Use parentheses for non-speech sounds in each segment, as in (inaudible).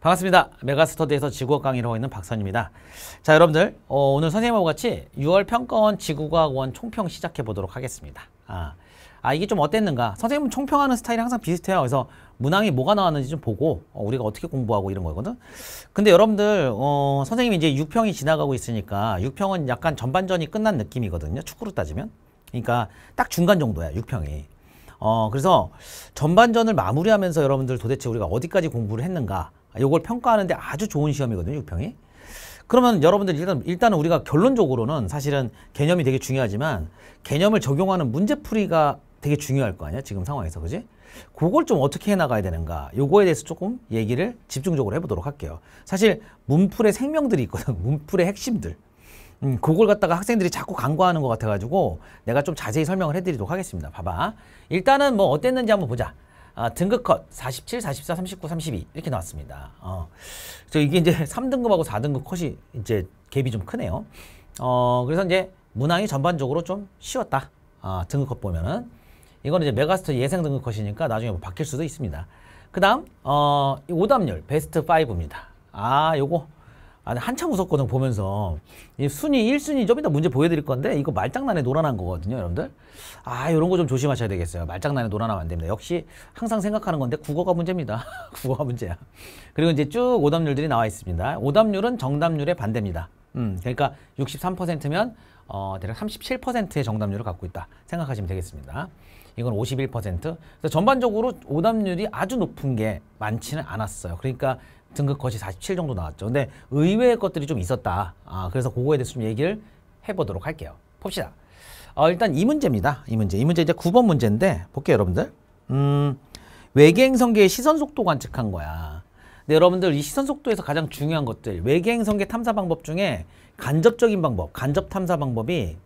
반갑습니다. 메가스터디에서 지구학 강의를 하고 있는 박선입니다. 자, 여러분들 어, 오늘 선생님하고 같이 6월 평가원 지구과학원 총평 시작해 보도록 하겠습니다. 아, 아 이게 좀 어땠는가? 선생님은 총평하는 스타일이 항상 비슷해요. 그래서 문항이 뭐가 나왔는지 좀 보고 어, 우리가 어떻게 공부하고 이런 거거든. 근데 여러분들 어, 선생님이 이제 6평이 지나가고 있으니까 6평은 약간 전반전이 끝난 느낌이거든요. 축구로 따지면. 그러니까 딱 중간 정도야 6평이. 어, 그래서 전반전을 마무리하면서 여러분들 도대체 우리가 어디까지 공부를 했는가 이걸 평가하는데 아주 좋은 시험이거든요 6평이 그러면 여러분들 일단 일단은 우리가 결론적으로는 사실은 개념이 되게 중요하지만 개념을 적용하는 문제풀이가 되게 중요할 거 아니야 지금 상황에서 그지? 그걸 좀 어떻게 해나가야 되는가 요거에 대해서 조금 얘기를 집중적으로 해보도록 할게요 사실 문풀의 생명들이 있거든 (laughs) 문풀의 핵심들 음, 그걸 갖다가 학생들이 자꾸 간과하는 것 같아가지고 내가 좀 자세히 설명을 해드리도록 하겠습니다. 봐봐. 일단은 뭐 어땠는지 한번 보자. 아, 등급 컷 47, 44, 39, 32 이렇게 나왔습니다. 어. 그래서 이게 이제 3등급하고 (laughs) 4등급 컷이 이제 갭이 좀 크네요. 어, 그래서 이제 문항이 전반적으로 좀 쉬웠다. 아, 등급 컷 보면은. 이거는 이제 메가스터 예상 등급 컷이니까 나중에 뭐 바뀔 수도 있습니다. 그 다음, 어, 오답률 베스트 5입니다. 아, 요거. 아, 한참 웃었거든 보면서 이 순위 1순위 좀 이따 문제 보여드릴 건데 이거 말장난에 놀아난 거거든요 여러분들 아 이런 거 좀 조심하셔야 되겠어요 말장난에 놀아나면 안 됩니다 역시 항상 생각하는 건데 국어가 문제입니다 (laughs) 국어가 문제야 그리고 이제 쭉 오답률들이 나와 있습니다 오답률은 정답률의 반대입니다 음 그러니까 63%면 어, 대략 37%의 정답률을 갖고 있다 생각하시면 되겠습니다 이건 51% 그래서 전반적으로 오답률이 아주 높은 게 많지는 않았어요 그러니까 등급컷이 47 정도 나왔죠. 근데 의외의 것들이 좀 있었다. 아, 그래서 그거에 대해서 좀 얘기를 해보도록 할게요. 봅시다. 어, 일단 이 문제입니다. 이 문제. 이 문제 이제 9번 문제인데 볼게요, 여러분들. 음, 외계행성계의 시선속도 관측한 거야. 근데 여러분들 이 시선속도에서 가장 중요한 것들, 외계행성계 탐사 방법 중에 간접적인 방법, 간접 탐사 방법이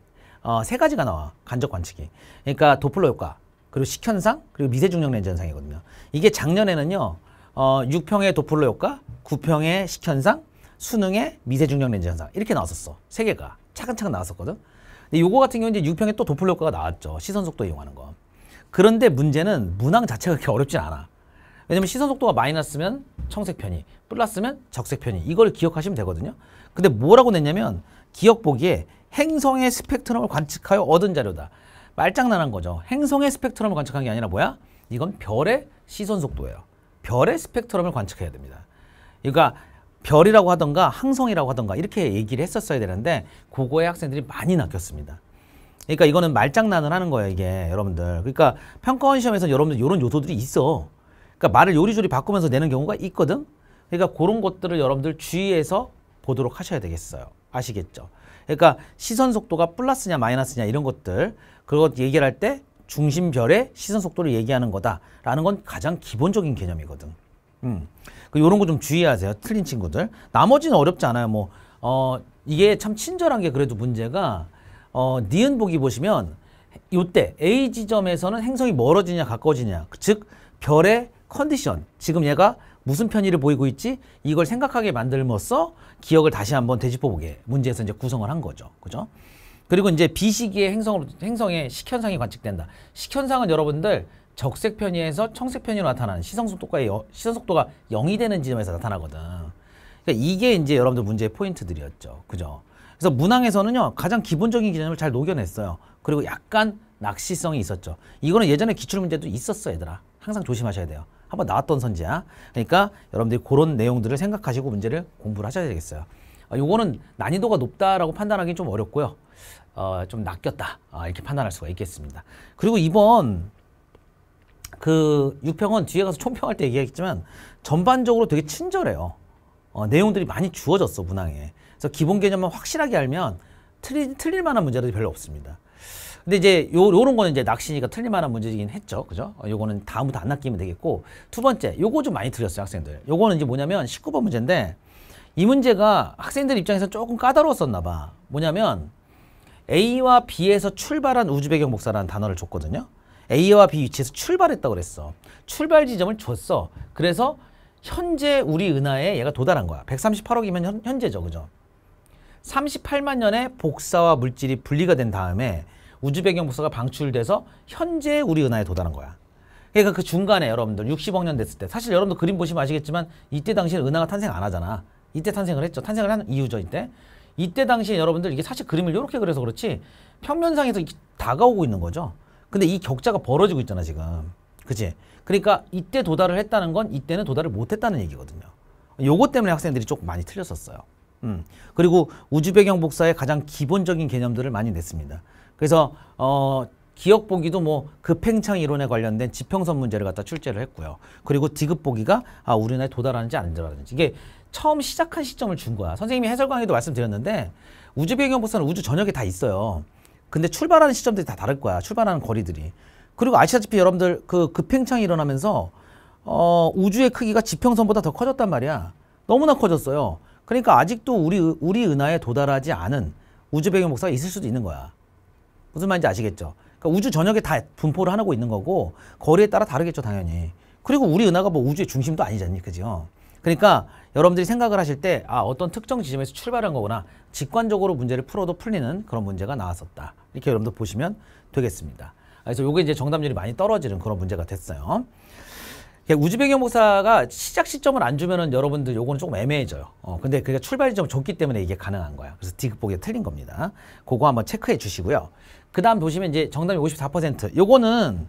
어, 세 가지가 나와. 간접 관측이. 그러니까 도플러 효과, 그리고 식현상, 그리고 미세중력 렌즈 현상이거든요. 이게 작년에는요. 어, 6평의 도플러 효과, 9평의 식현상, 수능의 미세중력 렌즈 현상 이렇게 나왔었어. 세 개가 차근차근 나왔었거든. 근데 요거 같은 경우는 이제 6평에 또 도플러 효과가 나왔죠. 시선 속도 이용하는 거. 그런데 문제는 문항 자체가 그렇게 어렵진 않아. 왜냐면 시선 속도가 마이너스면 청색 편이, 플러스면 적색 편이 이걸 기억하시면 되거든요. 근데 뭐라고 냈냐면 기억 보기에 행성의 스펙트럼을 관측하여 얻은 자료다. 말장난한 거죠. 행성의 스펙트럼을 관측한 게 아니라 뭐야? 이건 별의 시선 속도예요. 별의 스펙트럼을 관측해야 됩니다. 그러니까 별이라고 하던가 항성이라고 하던가 이렇게 얘기를 했었어야 되는데 고거에 학생들이 많이 낚였습니다. 그러니까 이거는 말장난을 하는 거예요 이게 여러분들. 그러니까 평가원 시험에서 여러분들 이런 요소들이 있어. 그러니까 말을 요리조리 바꾸면서 내는 경우가 있거든. 그러니까 그런 것들을 여러분들 주의해서 보도록 하셔야 되겠어요. 아시겠죠? 그러니까 시선 속도가 플러스냐 마이너스냐 이런 것들 그것 얘기를 할때 중심별의 시선 속도를 얘기하는 거다라는 건 가장 기본적인 개념이거든. 음. 그런거 좀 주의하세요. 틀린 친구들. 나머지는 어렵지 않아요. 뭐 어, 이게 참 친절한 게 그래도 문제가 어, 니은 보기 보시면 요때 A 지점에서는 행성이 멀어지냐 가까워지냐. 그 즉 별의 컨디션. 지금 얘가 무슨 편의를 보이고 있지? 이걸 생각하게 만들면서 기억을 다시 한번 되짚어 보게 문제에서 이제 구성을 한 거죠. 그죠? 그리고 이제 비시기의 행성, 행성의 식현상이 관측된다. 식현상은 여러분들 적색 편의에서 청색 편의로 나타나는 시선 속도가 여, 시선 속도가 0이 되는 지점에서 나타나거든. 그러니까 이게 이제 여러분들 문제의 포인트들이었죠. 그죠? 그래서 문항에서는요. 가장 기본적인 개념을 잘 녹여냈어요. 그리고 약간 낚시성이 있었죠. 이거는 예전에 기출 문제도 있었어, 얘들아. 항상 조심하셔야 돼요. 한번 나왔던 선지야. 그러니까 여러분들이 그런 내용들을 생각하시고 문제를 공부를 하셔야 되겠어요. 아, 요거는 난이도가 높다라고 판단하기 좀 어렵고요. 어, 좀 낚였다 아, 이렇게 판단할 수가 있겠습니다. 그리고 이번 그 유평원 뒤에 가서 총평할 때 얘기했지만 전반적으로 되게 친절해요. 어, 내용들이 많이 주어졌어 문항에. 그래서 기본 개념만 확실하게 알면 틀리, 틀릴 만한 문제들이 별로 없습니다. 근데 이제 요, 요런 거는 이제 낚시니까 틀릴 만한 문제이긴 했죠. 그죠? 어, 요거는 다음부터 안 낚이면 되겠고. 두 번째, 요거 좀 많이 틀렸어요, 학생들. 요거는 이제 뭐냐면 19번 문제인데 이 문제가 학생들 입장에서 조금 까다로웠었나 봐. 뭐냐면 A와 B에서 출발한 우주배경 복사라는 단어를 줬거든요. A와 B 위치에서 출발했다고 그랬어. 출발 지점을 줬어. 그래서 현재 우리 은하에 얘가 도달한 거야. 138억이면 현, 현재죠. 그죠? 38만 년에 복사와 물질이 분리가 된 다음에 우주 배경 복사가 방출돼서 현재 우리 은하에 도달한 거야. 그러니까 그 중간에 여러분들 60억 년 됐을 때 사실 여러분들 그림 보시면 아시겠지만 이때 당시에 은하가 탄생 안 하잖아. 이때 탄생을 했죠. 탄생을 한 이유죠, 이때. 이때 당시에 여러분들 이게 사실 그림을 이렇게 그래서 그렇지 평면상에서 다가오고 있는 거죠. 근데 이 격자가 벌어지고 있잖아 지금. 그치? 그러니까 이때 도달을 했다는 건 이때는 도달을 못했다는 얘기거든요. 요것 때문에 학생들이 조금 많이 틀렸었어요. 음. 그리고 우주배경 복사의 가장 기본적인 개념들을 많이 냈습니다. 그래서 어, 기억 보기도 뭐 급팽창 이론에 관련된 지평선 문제를 갖다 출제를 했고요. 그리고 디귿 보기가 아, 우리나라에 도달하는지 안 도달하는지 이게 처음 시작한 시점을 준 거야. 선생님이 해설 강의도 말씀드렸는데 우주 배경 복사는 우주 전역에 다 있어요. 근데 출발하는 시점들이 다 다를 거야. 출발하는 거리들이. 그리고 아시다시피 여러분들 그 급팽창이 일어나면서 어, 우주의 크기가 지평선보다 더 커졌단 말이야. 너무나 커졌어요. 그러니까 아직도 우리 우리 은하에 도달하지 않은 우주 배경 복사가 있을 수도 있는 거야. 무슨 말인지 아시겠죠? 그러니까 우주 전역에 다 분포를 하고 있는 거고 거리에 따라 다르겠죠, 당연히. 그리고 우리 은하가 뭐 우주의 중심도 아니잖니, 그죠? 그러니까 여러분들이 생각을 하실 때 아, 어떤 특정 지점에서 출발한 거구나. 직관적으로 문제를 풀어도 풀리는 그런 문제가 나왔었다. 이렇게 여러분들 보시면 되겠습니다. 아, 그래서 요게 이제 정답률이 많이 떨어지는 그런 문제가 됐어요. 우주배경 목사가 시작 시점을 안 주면은 여러분들 요거는 조금 애매해져요. 어, 근데 그게 출발 지점 줬기 때문에 이게 가능한 거야. 그래서 D 극복이 틀린 겁니다. 그거 한번 체크해 주시고요. 그 다음 보시면 이제 정답이 54%. 요거는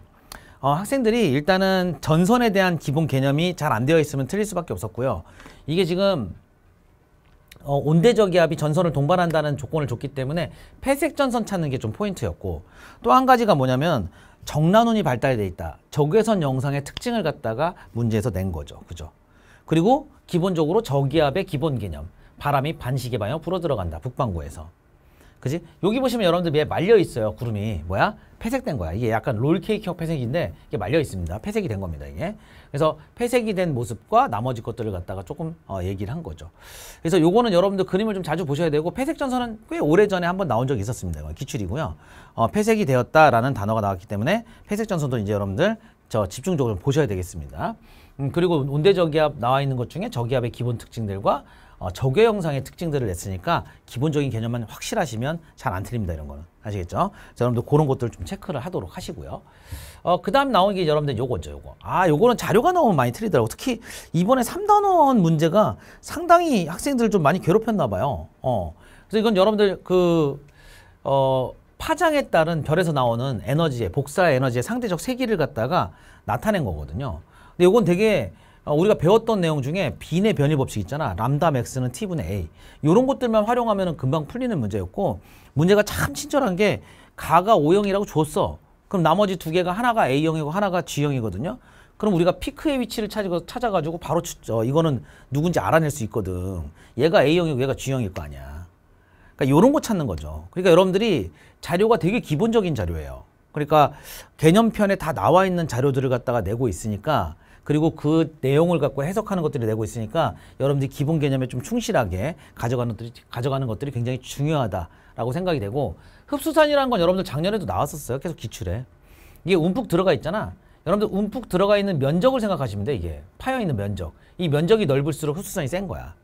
어, 학생들이 일단은 전선에 대한 기본 개념이 잘 안 되어 있으면 틀릴 수밖에 없었고요. 이게 지금 어, 온대적 기압이 전선을 동반한다는 조건을 줬기 때문에 폐색 전선 찾는 게 좀 포인트였고 또 한 가지가 뭐냐면 정란운이 발달돼 있다. 적외선 영상의 특징을 갖다가 문제에서 낸 거죠. 그죠? 그리고 기본적으로 저기압의 기본 개념. 바람이 반시계 방향 불어 들어간다. 북반구에서. 그지? 여기 보시면 여러분들 위에 말려 있어요. 구름이. 뭐야? 폐색된 거야. 이게 약간 롤케이크형 폐색인데 이게 말려 있습니다. 폐색이 된 겁니다. 이게. 그래서 폐색이 된 모습과 나머지 것들을 갖다가 조금 어, 얘기를 한 거죠. 그래서 요거는 여러분들 그림을 좀 자주 보셔야 되고 폐색 전선은 꽤 오래전에 한번 나온 적이 있었습니다. 기출이고요. 어, 폐색이 되었다라는 단어가 나왔기 때문에 폐색 전선도 이제 여러분들 저 집중적으로 보셔야 되겠습니다. 음, 그리고 온대 저기압 나와 있는 것 중에 저기압의 기본 특징들과 어, 저개 영상의 특징들을 냈으니까 기본적인 개념만 확실하시면 잘 안 틀립니다. 이런 거는. 아시겠죠? 자, 여러분들 그런 것들 좀 체크를 하도록 하시고요. 어, 그 다음 나온 게 여러분들 요거죠, 요거. 아, 요거는 자료가 너무 많이 틀리더라고. 특히 이번에 삼단원 문제가 상당히 학생들을 좀 많이 괴롭혔나 봐요. 어. 그래서 이건 여러분들 그, 어, 파장에 따른 별에서 나오는 에너지의, 복사 에너지의 상대적 세기를 갖다가 나타낸 거거든요. 근데 요건 되게 어, 우리가 배웠던 내용 중에 빈의 변이 법칙 있잖아. 람다 맥스는 t분의 a. 이런 것들만 활용하면 금방 풀리는 문제였고 문제가 참 친절한 게 가가 O형이라고 줬어. 그럼 나머지 두 개가 하나가 A형이고 하나가 G형이거든요. 그럼 우리가 피크의 위치를 찾아, 가지고 바로 어, 이거는 누군지 알아낼 수 있거든. 얘가 A형이고 얘가 G형일 거 아니야. 그러니까 이런 거 찾는 거죠. 그러니까 여러분들이 자료가 되게 기본적인 자료예요. 그러니까 개념편에 다 나와 있는 자료들을 갖다가 내고 있으니까 그리고 그 내용을 갖고 해석하는 것들이 되고 있으니까 여러분들이 기본 개념에 좀 충실하게 가져가는 것들이, 가져가는 것들이 굉장히 중요하다라고 생각이 되고 흡수산이라는 건 여러분들 작년에도 나왔었어요. 계속 기출에. 이게 움푹 들어가 있잖아. 여러분들 움푹 들어가 있는 면적을 생각하시면 돼 이게 파여 있는 면적 이 면적이 넓을수록 흡수성이 센 거야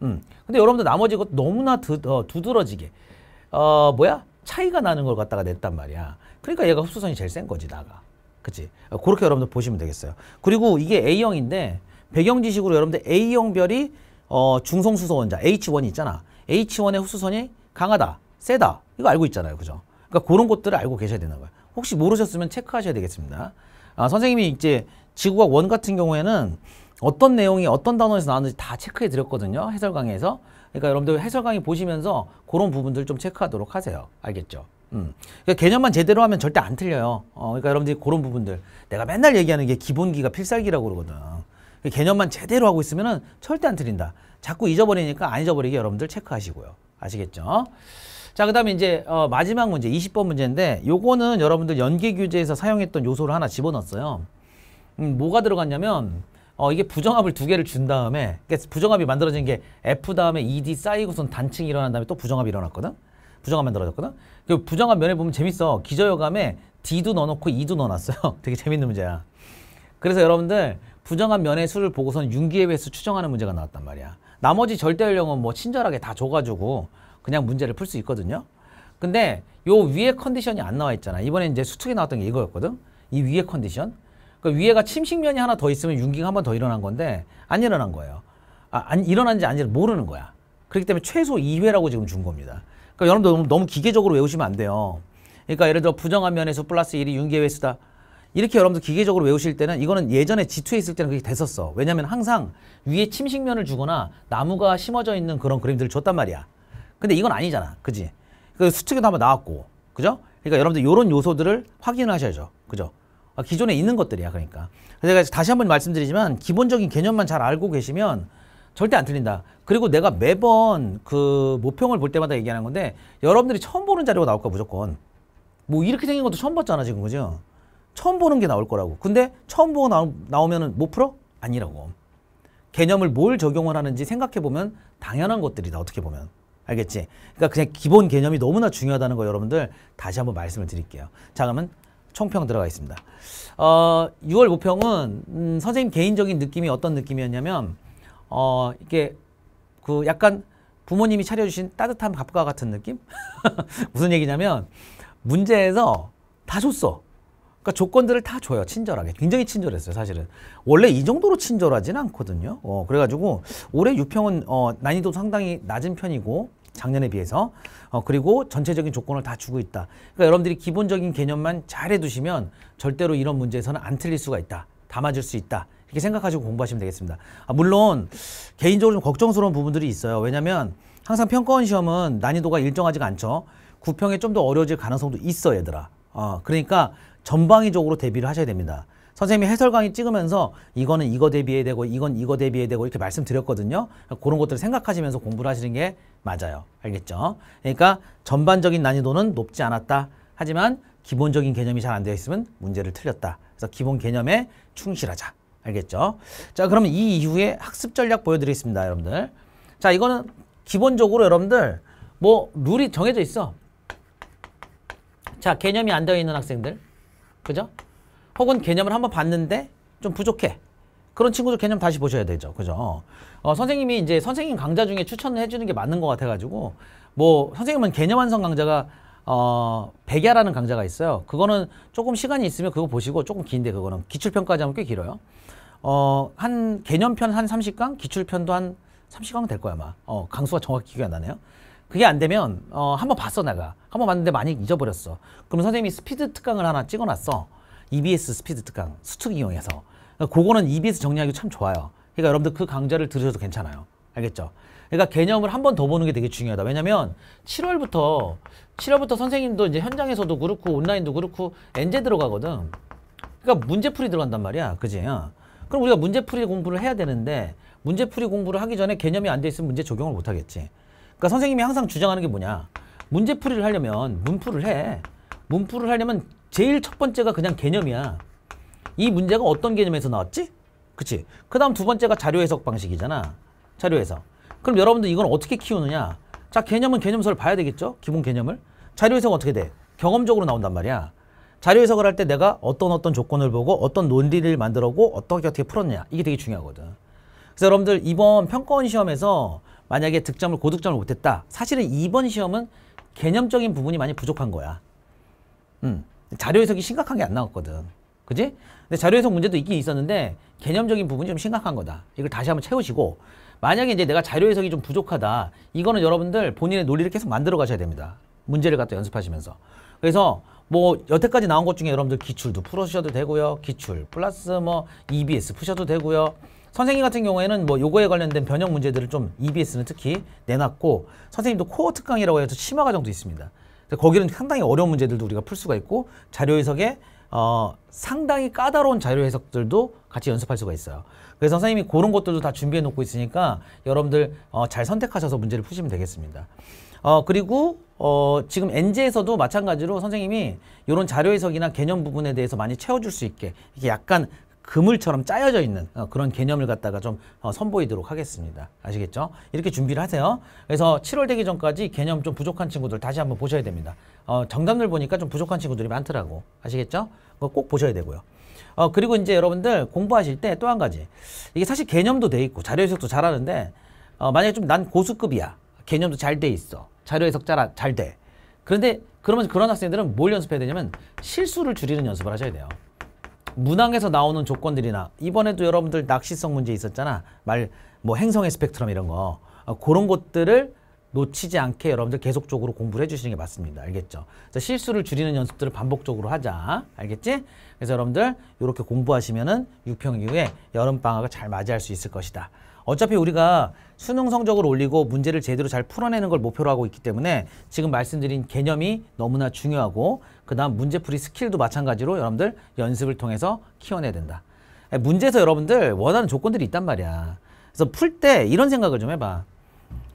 음 근데 여러분들 나머지 것 너무나 드, 어, 두드러지게 어 뭐야 차이가 나는 걸 갖다가 냈단 말이야 그러니까 얘가 흡수성이 제일 센 거지 나가 그치? 그렇게 여러분들 보시면 되겠어요. 그리고 이게 A형인데 배경 지식으로 여러분들 A형 별이 어, 중성수소 원자 H1이 있잖아. H1의 흡수선이 강하다, 세다. 이거 알고 있잖아요. 그죠? 그러니까 그런 것들을 알고 계셔야 되는 거예요. 혹시 모르셨으면 체크하셔야 되겠습니다. 아, 선생님이 이제 지구과학 1 같은 경우에는 어떤 내용이 어떤 단원에서 나왔는지 다 체크해 드렸거든요. 해설 강의에서. 그러니까 여러분들 해설 강의 보시면서 그런 부분들 좀 체크하도록 하세요. 알겠죠? 음. 그러니까 개념만 제대로 하면 절대 안 틀려요. 어, 그러니까 여러분들이 그런 부분들. 내가 맨날 얘기하는 게 기본기가 필살기라고 그러거든. 그 개념만 제대로 하고 있으면 은 절대 안 틀린다. 자꾸 잊어버리니까 안 잊어버리게 여러분들 체크하시고요. 아시겠죠? 자, 그 다음에 이제 어, 마지막 문제, 20번 문제인데 요거는 여러분들 연계 규제에서 사용했던 요소를 하나 집어넣었어요. 음, 뭐가 들어갔냐면 어, 이게 부정합을 두 개를 준 다음에 그러니까 부정합이 만들어진 게 F 다음에 ED 쌓이고선 단층이 일어난 다음에 또 부정합이 일어났거든? 부정한면 들어졌거든. 그 부정한 면에 보면 재밌어. 기저여감에 D도 넣어놓고 E도 넣어놨어요. (laughs) 되게 재밌는 문제야. 그래서 여러분들 부정한 면의 수를 보고선 윤기의 배수 추정하는 문제가 나왔단 말이야. 나머지 절대연령은 뭐 친절하게 다 줘가지고 그냥 문제를 풀 수 있거든요. 근데 요 위에 컨디션이 안 나와 있잖아. 이번에 이제 수특에 나왔던 게 이거였거든. 이 위에 컨디션. 그 위에가 침식면이 하나 더 있으면 윤기가 한 번 더 일어난 건데 안 일어난 거예요. 아, 안 일어난지 아닌어난지 모르는 거야. 그렇기 때문에 최소 2회라고 지금 준 겁니다. 그러니까 여러분들 너무, 너무 기계적으로 외우시면 안 돼요. 그러니까 예를 들어 부정한 면에서 플러스 1이 윤계회수다 이렇게 여러분들 기계적으로 외우실 때는 이거는 예전에 G2에 있을 때는 그게 됐었어. 왜냐면 항상 위에 침식면을 주거나 나무가 심어져 있는 그런 그림들을 줬단 말이야. 근데 이건 아니잖아. 그지? 그 수측에도 한번 나왔고. 그죠? 그러니까 여러분들 이런 요소들을 확인 하셔야죠. 그죠? 아, 기존에 있는 것들이야. 그러니까. 제가 다시 한번 말씀드리지만 기본적인 개념만 잘 알고 계시면 절대 안 틀린다. 그리고 내가 매번 그 모평을 볼 때마다 얘기하는 건데 여러분들이 처음 보는 자료가 나올 거야 무조건. 뭐 이렇게 생긴 것도 처음 봤잖아 지금 그죠? 처음 보는 게 나올 거라고. 근데 처음 보고 나오, 나오면은 못 뭐 풀어? 아니라고. 개념을 뭘 적용을 하는지 생각해보면 당연한 것들이다 어떻게 보면. 알겠지? 그러니까 그냥 기본 개념이 너무나 중요하다는 거 여러분들 다시 한번 말씀을 드릴게요. 자 그러면 총평 들어가 있습니다. 어, 6월 모평은 음, 선생님 개인적인 느낌이 어떤 느낌이었냐면 어, 이게 그 약간 부모님이 차려주신 따뜻한 밥과 같은 느낌? (laughs) 무슨 얘기냐면 문제에서 다 줬어. 그러니까 조건들을 다 줘요. 친절하게. 굉장히 친절했어요. 사실은. 원래 이 정도로 친절하진 않거든요. 어, 그래가지고 올해 유평은 어, 난이도 상당히 낮은 편이고 작년에 비해서 어, 그리고 전체적인 조건을 다 주고 있다. 그러니까 여러분들이 기본적인 개념만 잘 해두시면 절대로 이런 문제에서는 안 틀릴 수가 있다. 담아줄 수 있다. 이렇게 생각하시고 공부하시면 되겠습니다. 아, 물론 개인적으로 좀 걱정스러운 부분들이 있어요. 왜냐하면 항상 평가원 시험은 난이도가 일정하지가 않죠. 구평에 좀 더 어려워질 가능성도 있어 얘들아. 어, 그러니까 전방위적으로 대비를 하셔야 됩니다. 선생님이 해설 강의 찍으면서 이거는 이거 대비해야 되고 이건 이거 대비해야 되고 이렇게 말씀드렸거든요. 그러니까 그런 것들을 생각하시면서 공부를 하시는 게 맞아요. 알겠죠? 그러니까 전반적인 난이도는 높지 않았다. 하지만 기본적인 개념이 잘 안 되어 있으면 문제를 틀렸다. 그래서 기본 개념에 충실하자. 알겠죠? 자, 그러면 이 이후에 학습 전략 보여드리겠습니다, 여러분들. 자, 이거는 기본적으로 여러분들 뭐 룰이 정해져 있어. 자, 개념이 안 되어 있는 학생들. 그죠? 혹은 개념을 한번 봤는데 좀 부족해. 그런 친구들 개념 다시 보셔야 되죠. 그죠? 어, 선생님이 이제 선생님 강좌 중에 추천을 해주는 게 맞는 것 같아가지고, 뭐, 선생님은 개념 완성 강좌가 어, 백야라는 강좌가 있어요. 그거는 조금 시간이 있으면 그거 보시고 조금 긴데 그거는 기출편까지 하면 꽤 길어요. 어, 한 개념편 한 30강, 기출편도 한 30강 될 거야 아마. 어, 강수가 정확히 기억이 안 나네요. 그게 안 되면 어, 한번 봤어 내가. 한번 봤는데 많이 잊어버렸어. 그럼 선생님이 스피드 특강을 하나 찍어놨어. EBS 스피드 특강, 수특 이용해서. 그 그거는 EBS 정리하기 참 좋아요. 그러니까 여러분들 그 강좌를 들으셔도 괜찮아요. 알겠죠? 그러니까 개념을 한 번 더 보는 게 되게 중요하다. 왜냐면 7월부터 7월부터 선생님도 이제 현장에서도 그렇고 온라인도 그렇고 엔제 들어가거든. 그러니까 문제풀이 들어간단 말이야. 그지? 어. 그럼 우리가 문제풀이 공부를 해야 되는데 문제풀이 공부를 하기 전에 개념이 안 돼 있으면 문제 적용을 못 하겠지. 그러니까 선생님이 항상 주장하는 게 뭐냐. 문제풀이를 하려면 문풀을 해. 문풀을 하려면 제일 첫 번째가 그냥 개념이야. 이 문제가 어떤 개념에서 나왔지? 그치? 그 다음 두 번째가 자료 해석 방식이잖아. 자료 해석. 그럼 여러분들 이건 어떻게 키우느냐? 자, 개념은 개념서를 봐야 되겠죠? 기본 개념을. 자료 해석 어떻게 돼? 경험적으로 나온단 말이야. 자료 해석을 할 때 내가 어떤 어떤 조건을 보고 어떤 논리를 만들었고 어떻게 어떻게 풀었냐. 이게 되게 중요하거든. 그래서 여러분들 이번 평가원 시험에서 만약에 득점을 고득점을 못했다. 사실은 이번 시험은 개념적인 부분이 많이 부족한 거야. 음, 자료 해석이 심각한 게 안 나왔거든. 그지? 근데 자료 해석 문제도 있긴 있었는데 개념적인 부분이 좀 심각한 거다. 이걸 다시 한번 채우시고 만약에 이제 내가 자료 해석이 좀 부족하다. 이거는 여러분들 본인의 논리를 계속 만들어 가셔야 됩니다. 문제를 갖다 연습하시면서. 그래서 뭐 여태까지 나온 것 중에 여러분들 기출도 풀어주셔도 되고요. 기출 플러스 뭐 EBS 푸셔도 되고요. 선생님 같은 경우에는 뭐 요거에 관련된 변형 문제들을 좀 EBS는 특히 내놨고 선생님도 코어 특강이라고 해서 심화 과정도 있습니다. 거기는 상당히 어려운 문제들도 우리가 풀 수가 있고 자료 해석에 어, 상당히 까다로운 자료 해석들도 같이 연습할 수가 있어요. 그래서 선생님이 그런 것들도 다 준비해 놓고 있으니까 여러분들 어, 잘 선택하셔서 문제를 푸시면 되겠습니다. 어, 그리고 어, 지금 NG에서도 마찬가지로 선생님이 이런 자료 해석이나 개념 부분에 대해서 많이 채워줄 수 있게 이게 약간 그물처럼 짜여져 있는 어, 그런 개념을 갖다가 좀 어, 선보이도록 하겠습니다. 아시겠죠? 이렇게 준비를 하세요. 그래서 7월 되기 전까지 개념 좀 부족한 친구들 다시 한번 보셔야 됩니다. 어, 정답률 보니까 좀 부족한 친구들이 많더라고. 아시겠죠? 그거 꼭 보셔야 되고요. 어, 그리고 이제 여러분들 공부하실 때 또 한 가지. 이게 사실 개념도 돼 있고 자료 해석도 잘하는데 어, 만약에 좀 난 고수급이야. 개념도 잘 돼 있어. 자료 해석 잘, 잘 돼. 그런데 그러면 그런 학생들은 뭘 연습해야 되냐면 실수를 줄이는 연습을 하셔야 돼요. 문항에서 나오는 조건들이나 이번에도 여러분들 낚시성 문제 있었잖아. 말 뭐 행성의 스펙트럼 이런 거. 어, 그런 것들을 놓치지 않게 여러분들 계속적으로 공부를 해주시는 게 맞습니다. 알겠죠? 실수를 줄이는 연습들을 반복적으로 하자. 알겠지? 그래서 여러분들 이렇게 공부하시면은 6평 이후에 여름방학을 잘 맞이할 수 있을 것이다. 어차피 우리가 수능 성적을 올리고 문제를 제대로 잘 풀어내는 걸 목표로 하고 있기 때문에 지금 말씀드린 개념이 너무나 중요하고 그 다음 문제풀이 스킬도 마찬가지로 여러분들 연습을 통해서 키워내야 된다. 문제에서 여러분들 원하는 조건들이 있단 말이야. 그래서 풀 때 이런 생각을 좀 해봐.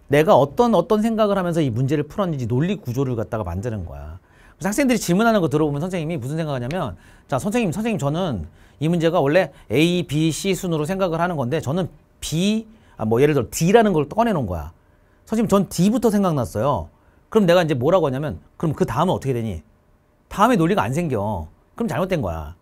내가 어떤 어떤 생각을 하면서 이 문제를 풀었는지 논리 구조를 갖다가 만드는 거야. 그래서 학생들이 질문하는 거 들어보면 선생님이 무슨 생각하냐면 자 선생님 선생님 저는 이 문제가 원래 A, B, C 순으로 생각을 하는 건데 저는 B, 아, 뭐 예를 들어 D라는 걸 꺼내놓은 거야. 선생님 전 D부터 생각났어요. 그럼 내가 이제 뭐라고 하냐면 그럼 그 다음은 어떻게 되니? 다음에 논리가 안 생겨. 그럼 잘못된 거야.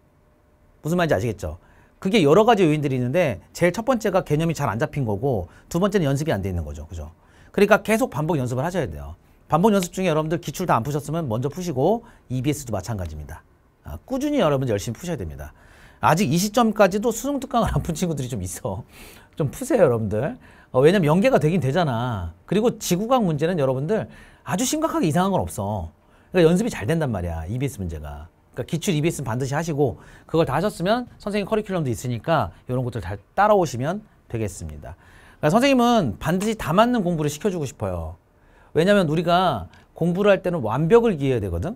무슨 말인지 아시겠죠? 그게 여러 가지 요인들이 있는데 제일 첫 번째가 개념이 잘 안 잡힌 거고 두 번째는 연습이 안 돼 있는 거죠. 그죠? 그러니까 계속 반복 연습을 하셔야 돼요. 반복 연습 중에 여러분들 기출 다 안 푸셨으면 먼저 푸시고 EBS도 마찬가지입니다. 아, 꾸준히 여러분 열심히 푸셔야 됩니다. 아직 이 시점까지도 수능 특강을 안 푼 친구들이 좀 있어. 좀 푸세요 여러분들. 어, 왜냐면 연계가 되긴 되잖아. 그리고 지구과학 문제는 여러분들 아주 심각하게 이상한 건 없어. 그러니까 연습이 잘 된단 말이야. EBS 문제가. 그러니까 기출 EBS는 반드시 하시고 그걸 다 하셨으면 선생님 커리큘럼도 있으니까 이런 것들 잘 따라오시면 되겠습니다. 그러니까 선생님은 반드시 다 맞는 공부를 시켜주고 싶어요. 왜냐면 우리가 공부를 할 때는 완벽을 기해야 되거든.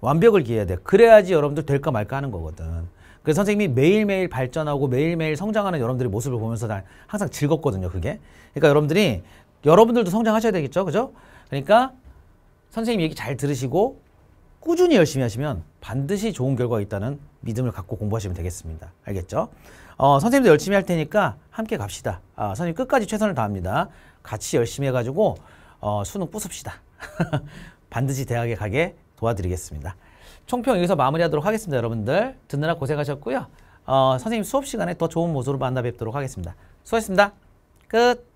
완벽을 기해야 돼. 그래야지 여러분들 될까 말까 하는 거거든. 그 선생님이 매일매일 발전하고 매일매일 성장하는 여러분들의 모습을 보면서 난 항상 즐겁거든요, 그게. 그러니까 여러분들이 여러분들도 성장하셔야 되겠죠, 그죠? 그러니까 선생님 얘기 잘 들으시고 꾸준히 열심히 하시면 반드시 좋은 결과가 있다는 믿음을 갖고 공부하시면 되겠습니다. 알겠죠? 어, 선생님도 열심히 할 테니까 함께 갑시다. 아, 선생님 끝까지 최선을 다합니다. 같이 열심히 해가지고 어, 수능 뽑읍시다 (laughs) 반드시 대학에 가게 도와드리겠습니다. 총평 여기서 마무리하도록 하겠습니다. 여러분들 듣느라 고생하셨고요. 어, 선생님 수업 시간에 더 좋은 모습으로 만나 뵙도록 하겠습니다. 수고하셨습니다. 끝.